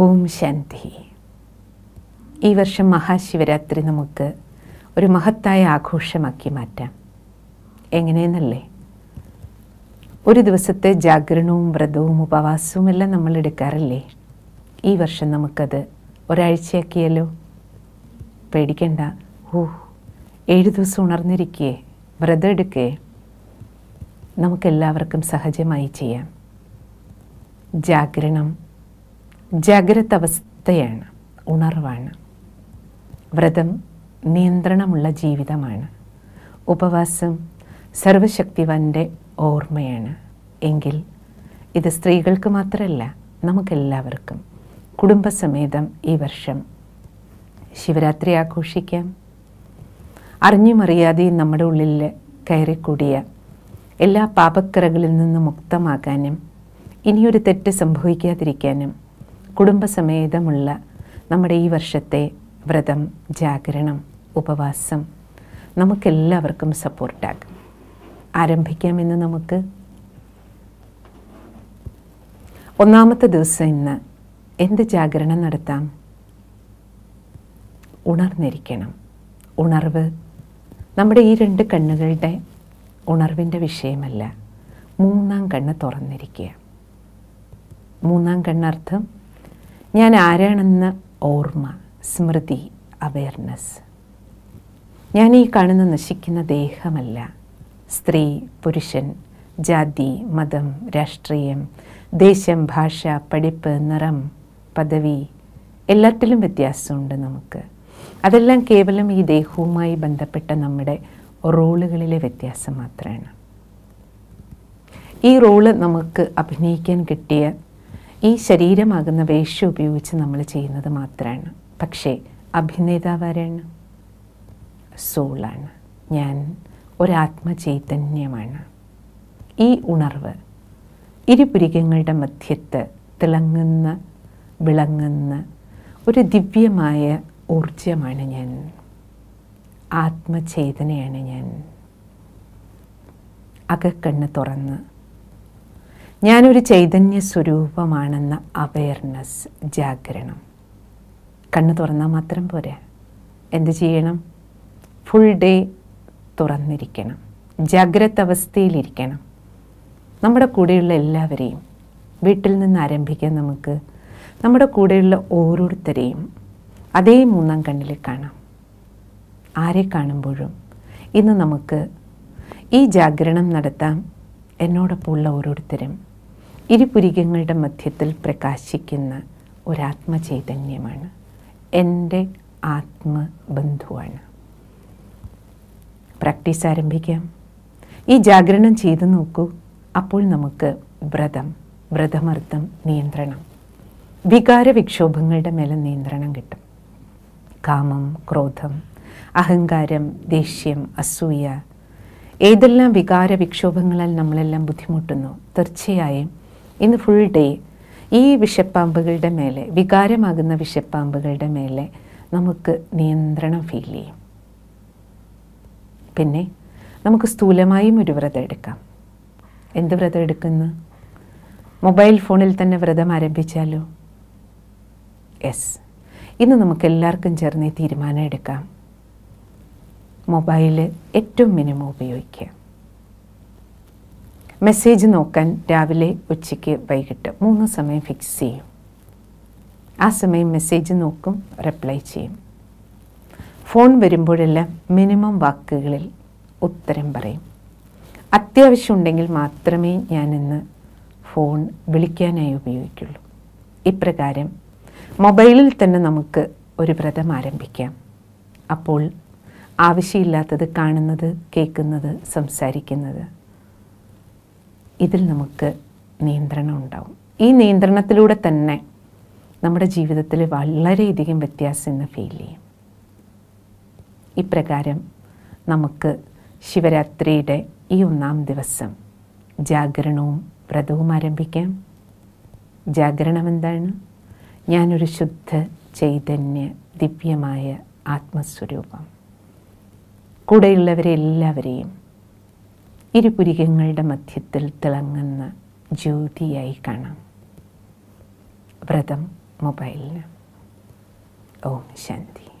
ഓം ശാന്തി ഈ വർഷം മഹാശിവരാത്രി നമുക്ക് ഒരു മഹത്തായ ആഘോഷമാക്കി മാറ്റാം എങ്ങനെയെന്നല്ലേ ഒരു ദിവസത്തെ ജാഗരണവും വ്രതവും ഉപവാസവും എല്ലാം നമ്മൾ എടുക്കാറില്ലേ ഈ വർഷം നമുക്കത് ഒരാഴ്ചയാക്കിയാലോ പേടിക്കണ്ട ഓ ഏഴ് ദിവസം ഉണർന്നിരിക്കേ വ്രതം എടുക്കേ നമുക്കെല്ലാവർക്കും സഹജമായി ചെയ്യാം ജാഗരണം ജാഗ്രത അവസ്ഥയാണ് ഉണർവാണ് വ്രതം നിയന്ത്രണമുള്ള ജീവിതമാണ് ഉപവാസം സർവശക്തിവാൻ്റെ ഓർമ്മയാണ് എങ്കിൽ ഇത് സ്ത്രീകൾക്ക് മാത്രമല്ല നമുക്കെല്ലാവർക്കും കുടുംബസമേതം ഈ വർഷം ശിവരാത്രി ആഘോഷിക്കാം അറിഞ്ഞുമറിയാതെയും നമ്മുടെ ഉള്ളിൽ കയറിക്കൂടിയ എല്ലാ പാപക്കറകളിൽ നിന്ന് മുക്തമാകാനും ഇനിയൊരു തെറ്റ് സംഭവിക്കാതിരിക്കാനും കുടുംബസമേതമുള്ള നമ്മുടെ ഈ വർഷത്തെ വ്രതം ജാഗരണം ഉപവാസം നമുക്കെല്ലാവർക്കും സപ്പോർട്ടാകും ആരംഭിക്കാമെന്ന് നമുക്ക് ഒന്നാമത്തെ ദിവസം ഇന്ന് എന്ത് ജാഗരണം നടത്താം ഉണർന്നിരിക്കണം ഉണർവ് നമ്മുടെ ഈ രണ്ട് കണ്ണുകളുടെ ഉണർവിൻ്റെ വിഷയമല്ല മൂന്നാം കണ്ണ് തുറന്നിരിക്കുക മൂന്നാം കണ്ണർത്ഥം ഞാൻ ആരാണെന്ന ഓർമ്മ സ്മൃതി അവയർനെസ് ഞാൻ ഈ കാണുന്ന നശിക്കുന്ന ദേഹമല്ല സ്ത്രീ പുരുഷൻ ജാതി മതം രാഷ്ട്രീയം ദേശം ഭാഷ പഠിപ്പ് നിറം പദവി എല്ലാറ്റിലും വ്യത്യാസമുണ്ട് നമുക്ക് അതെല്ലാം കേവലം ഈ ദേഹവുമായി ബന്ധപ്പെട്ട നമ്മുടെ റോളുകളിലെ വ്യത്യാസം മാത്രമാണ് ഈ റോള് നമുക്ക് അഭിനയിക്കാൻ കിട്ടിയ ഈ ശരീരമാകുന്ന വേഷം ഉപയോഗിച്ച് നമ്മൾ ചെയ്യുന്നത് മാത്രമാണ് പക്ഷേ ആരാണ് സോളാണ് ഞാൻ ഒരാത്മചൈതന്യമാണ് ഈ ഉണർവ് ഇരുപുരികങ്ങളുടെ മധ്യത്ത് തിളങ്ങുന്ന വിളങ്ങുന്ന ഒരു ദിവ്യമായ ഊർജമാണ് ഞാൻ ആത്മചേതനയാണ് ഞാൻ അകക്കണ്ണ് തുറന്ന് ഞാനൊരു ചൈതന്യ സ്വരൂപമാണെന്ന അവയർനെസ് ജാഗരണം കണ്ണ് തുറന്നാൽ മാത്രം പോരാ എന്ത് ചെയ്യണം ഫുൾ ഡേ തുറന്നിരിക്കണം ജാഗ്രത അവസ്ഥയിലിരിക്കണം നമ്മുടെ കൂടെയുള്ള എല്ലാവരെയും വീട്ടിൽ നിന്ന് ആരംഭിക്കാൻ നമുക്ക് നമ്മുടെ കൂടെയുള്ള ഓരോരുത്തരെയും അതേ മൂന്നാം കണ്ണിൽ കാണാം ആരെ കാണുമ്പോഴും ഇന്ന് നമുക്ക് ഈ ജാഗരണം നടത്താം എന്നോടൊപ്പമുള്ള ഓരോരുത്തരും ഇരുപുരികങ്ങളുടെ മധ്യത്തിൽ പ്രകാശിക്കുന്ന ഒരാത്മചൈതന്യമാണ് എൻ്റെ ആത്മബന്ധുവാണ് പ്രാക്ടീസ് ആരംഭിക്കാം ഈ ജാഗരണം ചെയ്തു നോക്കൂ അപ്പോൾ നമുക്ക് വ്രതം വ്രതമർത്ഥം നിയന്ത്രണം വികാര വിക്ഷോഭങ്ങളുടെ മേലെ നിയന്ത്രണം കിട്ടും കാമം ക്രോധം അഹങ്കാരം ദേഷ്യം അസൂയ ഏതെല്ലാം വികാര വിക്ഷോഭങ്ങളാൽ നമ്മളെല്ലാം ബുദ്ധിമുട്ടുന്നു തീർച്ചയായും ഇന്ന് ഫുൾ ഡേ ഈ വിഷപ്പാമ്പുകളുടെ മേലെ വികാരമാകുന്ന വിഷപ്പാമ്പുകളുടെ മേലെ നമുക്ക് നിയന്ത്രണം ഫീൽ ചെയ്യും പിന്നെ നമുക്ക് സ്ഥൂലമായും ഒരു വ്രതം എടുക്കാം എന്ത് വ്രതം എടുക്കുന്നു മൊബൈൽ ഫോണിൽ തന്നെ വ്രതം ആരംഭിച്ചാലോ യെസ് ഇന്ന് നമുക്ക് എല്ലാവർക്കും ചേർന്ന് തീരുമാനം എടുക്കാം മൊബൈൽ ഏറ്റവും മിനിമം ഉപയോഗിക്കാം മെസ്സേജ് നോക്കാൻ രാവിലെ ഉച്ചയ്ക്ക് വൈകിട്ട് മൂന്ന് സമയം ഫിക്സ് ചെയ്യും ആ സമയം മെസ്സേജ് നോക്കും റിപ്ലൈ ചെയ്യും ഫോൺ വരുമ്പോഴെല്ലാം മിനിമം വാക്കുകളിൽ ഉത്തരം പറയും അത്യാവശ്യം ഉണ്ടെങ്കിൽ മാത്രമേ ഞാനിന്ന് ഫോൺ വിളിക്കാനായി ഉപയോഗിക്കുള്ളൂ ഇപ്രകാരം മൊബൈലിൽ തന്നെ നമുക്ക് ഒരു വ്രതം ആരംഭിക്കാം അപ്പോൾ ആവശ്യമില്ലാത്തത് കാണുന്നത് കേൾക്കുന്നത് സംസാരിക്കുന്നത് ഇതിൽ നമുക്ക് നിയന്ത്രണം ഉണ്ടാവും ഈ നിയന്ത്രണത്തിലൂടെ തന്നെ നമ്മുടെ ജീവിതത്തിൽ വളരെയധികം വ്യത്യാസം എന്ന് ഫീൽ ചെയ്യും ഇപ്രകാരം നമുക്ക് ശിവരാത്രിയുടെ ഈ ഒന്നാം ദിവസം ജാഗരണവും വ്രതവും ആരംഭിക്കാം ജാഗരണം എന്താണ് ഞാനൊരു ശുദ്ധ ചൈതന്യ ദിവ്യമായ ആത്മസ്വരൂപം കൂടെയുള്ളവരെ എല്ലാവരെയും ഇരുപുരികങ്ങളുടെ മധ്യത്തിൽ തിളങ്ങുന്ന ജ്യോതിയായി കാണാം വ്രതം മൊബൈലിന് ഓം ശാന്തി